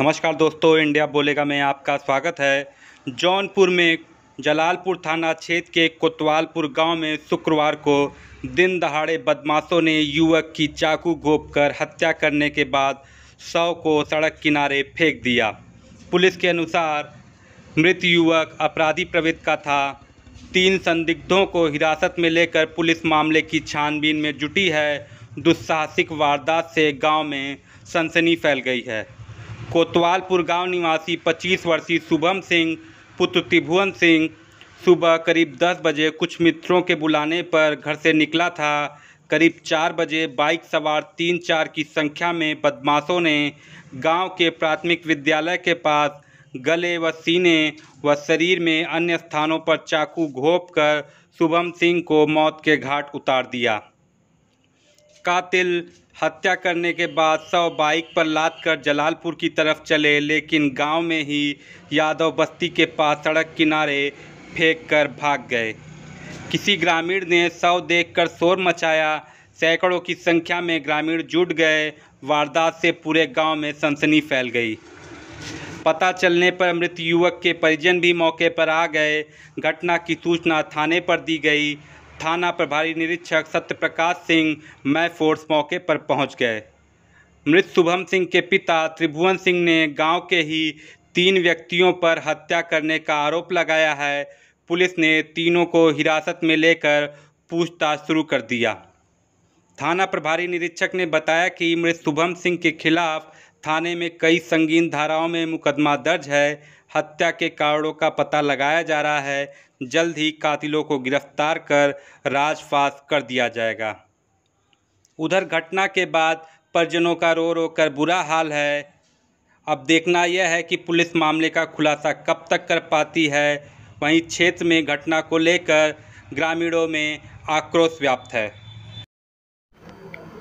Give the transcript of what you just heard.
नमस्कार दोस्तों इंडिया बोलेगा में आपका स्वागत है जौनपुर में जलालपुर थाना क्षेत्र के कोतवालपुर गांव में शुक्रवार को दिन दहाड़े बदमाशों ने युवक की चाकू कर हत्या करने के बाद शव को सड़क किनारे फेंक दिया पुलिस के अनुसार मृत युवक अपराधी प्रवृत्त का था तीन संदिग्धों को हिरासत में लेकर पुलिस मामले की छानबीन में जुटी है दुस्साहसिक वारदात से गांव में सनसनी फैल गई है कोतवालपुर गांव निवासी 25 वर्षीय शुभम सिंह पुत्र त्रिभुवन सिंह सुबह करीब 10 बजे कुछ मित्रों के बुलाने पर घर से निकला था करीब चार बजे बाइक सवार तीन चार की संख्या में बदमाशों ने गांव के प्राथमिक विद्यालय के पास गले व सीने व शरीर में अन्य स्थानों पर चाकू घोप कर शुभम सिंह को मौत के घाट उतार दिया कातिल हत्या करने के बाद सौ बाइक पर लाद कर जलालपुर की तरफ चले लेकिन गांव में ही यादव बस्ती के पास सड़क किनारे फेंक कर भाग गए किसी ग्रामीण ने शव देखकर शोर मचाया सैकड़ों की संख्या में ग्रामीण जुट गए वारदात से पूरे गांव में सनसनी फैल गई पता चलने पर मृत युवक के परिजन भी मौके पर आ गए घटना की सूचना थाने पर दी गई थाना प्रभारी निरीक्षक सत्यप्रकाश सिंह मै फोर्स मौके पर पहुंच गए मृत शुभम सिंह के पिता त्रिभुवन सिंह ने गांव के ही तीन व्यक्तियों पर हत्या करने का आरोप लगाया है पुलिस ने तीनों को हिरासत में लेकर पूछताछ शुरू कर दिया थाना प्रभारी निरीक्षक ने बताया कि मृत शुभम सिंह के खिलाफ थाने में कई संगीन धाराओं में मुकदमा दर्ज है हत्या के कारणों का पता लगाया जा रहा है जल्द ही कातिलों को गिरफ्तार कर राजफाश कर दिया जाएगा उधर घटना के बाद परिजनों का रो रो कर बुरा हाल है अब देखना यह है कि पुलिस मामले का खुलासा कब तक कर पाती है वहीं क्षेत्र में घटना को लेकर ग्रामीणों में आक्रोश व्याप्त है